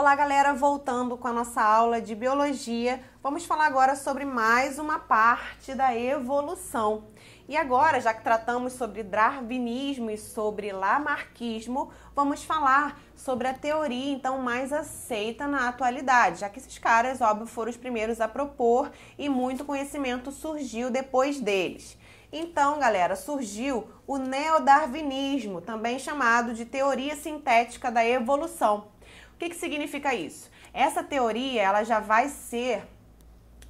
Olá, galera! Voltando com a nossa aula de biologia, vamos falar agora sobre mais uma parte da evolução. E agora, já que tratamos sobre darwinismo e sobre lamarquismo, vamos falar sobre a teoria então mais aceita na atualidade, já que esses caras, óbvio, foram os primeiros a propor e muito conhecimento surgiu depois deles. Então, galera, surgiu o neodarwinismo, também chamado de teoria sintética da evolução que, que significa isso? Essa teoria ela já vai ser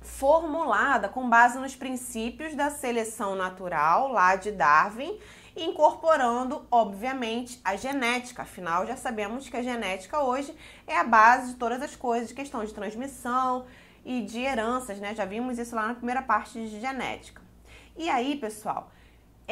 formulada com base nos princípios da seleção natural lá de Darwin, incorporando, obviamente, a genética. Afinal, já sabemos que a genética hoje é a base de todas as coisas, questão de transmissão e de heranças, né? Já vimos isso lá na primeira parte de genética. E aí, pessoal,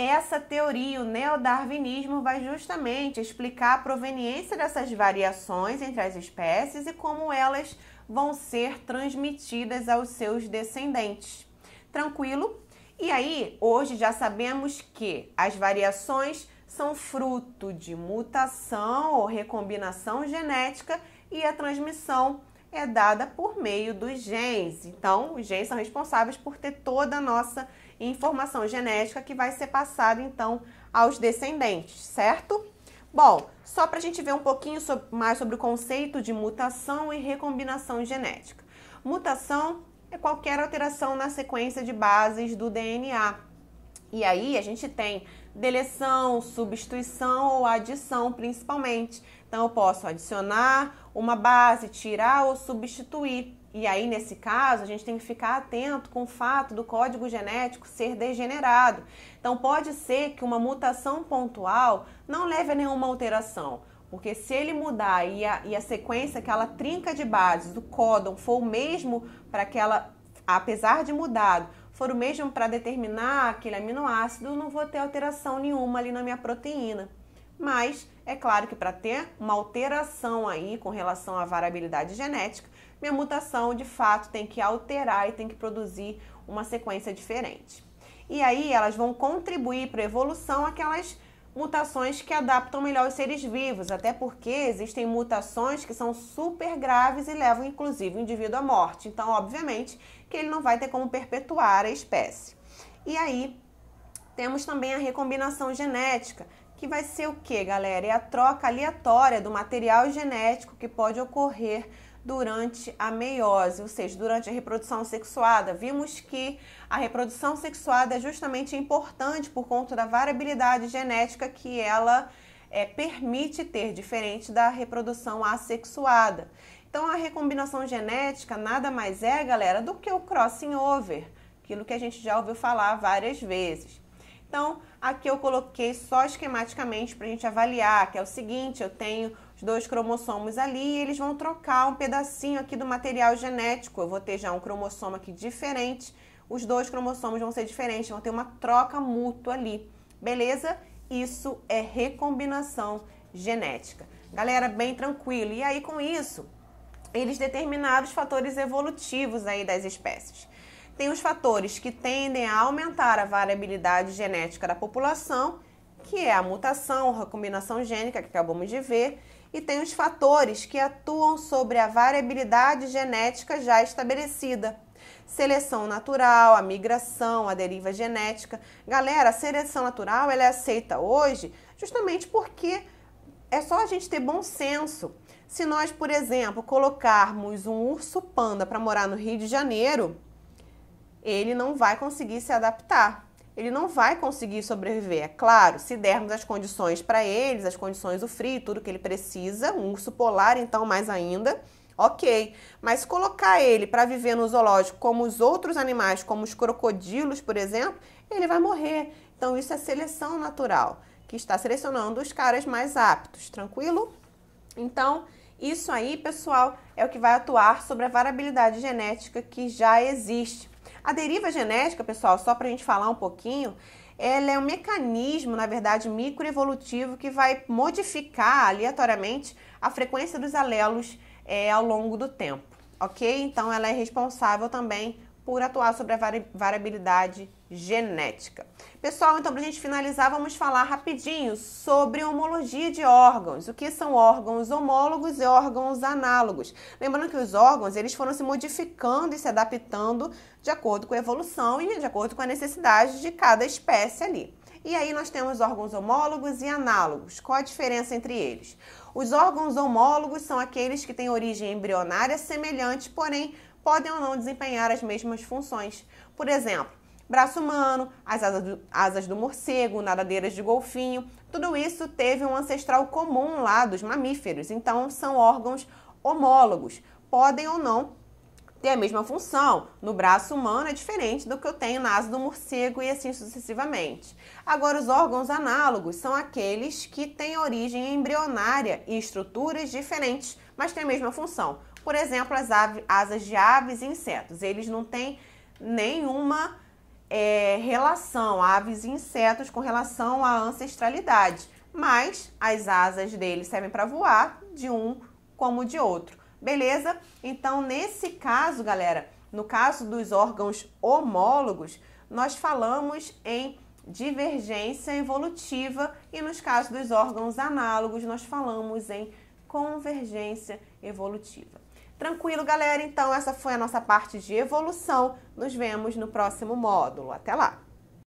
essa teoria, o neodarwinismo, vai justamente explicar a proveniência dessas variações entre as espécies e como elas vão ser transmitidas aos seus descendentes. Tranquilo? E aí, hoje já sabemos que as variações são fruto de mutação ou recombinação genética e a transmissão é dada por meio dos genes. Então, os genes são responsáveis por ter toda a nossa informação genética que vai ser passada então aos descendentes, certo? Bom, só para a gente ver um pouquinho sobre, mais sobre o conceito de mutação e recombinação genética. Mutação é qualquer alteração na sequência de bases do DNA. E aí a gente tem deleção, substituição ou adição, principalmente. Então, eu posso adicionar uma base, tirar ou substituir. E aí, nesse caso, a gente tem que ficar atento com o fato do código genético ser degenerado. Então, pode ser que uma mutação pontual não leve a nenhuma alteração. Porque se ele mudar e a, e a sequência, aquela trinca de bases do códon for o mesmo para aquela, apesar de mudado, for o mesmo para determinar aquele aminoácido, não vou ter alteração nenhuma ali na minha proteína. Mas é claro que para ter uma alteração aí com relação à variabilidade genética, minha mutação de fato tem que alterar e tem que produzir uma sequência diferente. E aí elas vão contribuir para a evolução aquelas mutações que adaptam melhor os seres vivos, até porque existem mutações que são super graves e levam inclusive o indivíduo à morte. Então, obviamente, que ele não vai ter como perpetuar a espécie. E aí, temos também a recombinação genética, que vai ser o que, galera? É a troca aleatória do material genético que pode ocorrer durante a meiose, ou seja, durante a reprodução sexuada. Vimos que a reprodução sexuada é justamente importante por conta da variabilidade genética que ela é, permite ter, diferente da reprodução assexuada. Então, a recombinação genética nada mais é, galera, do que o crossing over, aquilo que a gente já ouviu falar várias vezes. Então, aqui eu coloquei só esquematicamente para a gente avaliar, que é o seguinte: eu tenho os dois cromossomos ali, e eles vão trocar um pedacinho aqui do material genético. Eu vou ter já um cromossomo aqui diferente, os dois cromossomos vão ser diferentes, vão ter uma troca mútua ali. Beleza? Isso é recombinação genética. Galera, bem tranquilo. E aí, com isso, eles determinaram os fatores evolutivos aí das espécies. Tem os fatores que tendem a aumentar a variabilidade genética da população, que é a mutação, a recombinação gênica que acabamos de ver, e tem os fatores que atuam sobre a variabilidade genética já estabelecida. Seleção natural, a migração, a deriva genética. Galera, a seleção natural ela é aceita hoje justamente porque é só a gente ter bom senso. Se nós, por exemplo, colocarmos um urso panda para morar no Rio de Janeiro, ele não vai conseguir se adaptar ele não vai conseguir sobreviver. É claro, se dermos as condições para eles, as condições do frio, tudo que ele precisa, um urso polar, então, mais ainda, ok. Mas colocar ele para viver no zoológico como os outros animais, como os crocodilos, por exemplo, ele vai morrer. Então, isso é seleção natural, que está selecionando os caras mais aptos, tranquilo? Então, isso aí, pessoal, é o que vai atuar sobre a variabilidade genética que já existe. A deriva genética, pessoal, só para a gente falar um pouquinho, ela é um mecanismo, na verdade, microevolutivo que vai modificar aleatoriamente a frequência dos alelos é, ao longo do tempo, ok? Então, ela é responsável também por atuar sobre a variabilidade genética. Pessoal, então para a gente finalizar, vamos falar rapidinho sobre homologia de órgãos. O que são órgãos homólogos e órgãos análogos? Lembrando que os órgãos, eles foram se modificando e se adaptando de acordo com a evolução e de acordo com a necessidade de cada espécie ali. E aí nós temos órgãos homólogos e análogos. Qual a diferença entre eles? Os órgãos homólogos são aqueles que têm origem embrionária semelhante, porém podem ou não desempenhar as mesmas funções. Por exemplo, braço humano, as asas do, asas do morcego, nadadeiras de golfinho, tudo isso teve um ancestral comum lá dos mamíferos, então são órgãos homólogos, podem ou não ter a mesma função. No braço humano é diferente do que eu tenho na asa do morcego e assim sucessivamente. Agora, os órgãos análogos são aqueles que têm origem embrionária e estruturas diferentes, mas têm a mesma função. Por exemplo, as ave, asas de aves e insetos. Eles não têm nenhuma é, relação, aves e insetos com relação à ancestralidade, mas as asas dele servem para voar de um como de outro. Beleza? Então, nesse caso, galera, no caso dos órgãos homólogos, nós falamos em divergência evolutiva e nos casos dos órgãos análogos, nós falamos em convergência evolutiva. Tranquilo, galera? Então, essa foi a nossa parte de evolução. Nos vemos no próximo módulo. Até lá!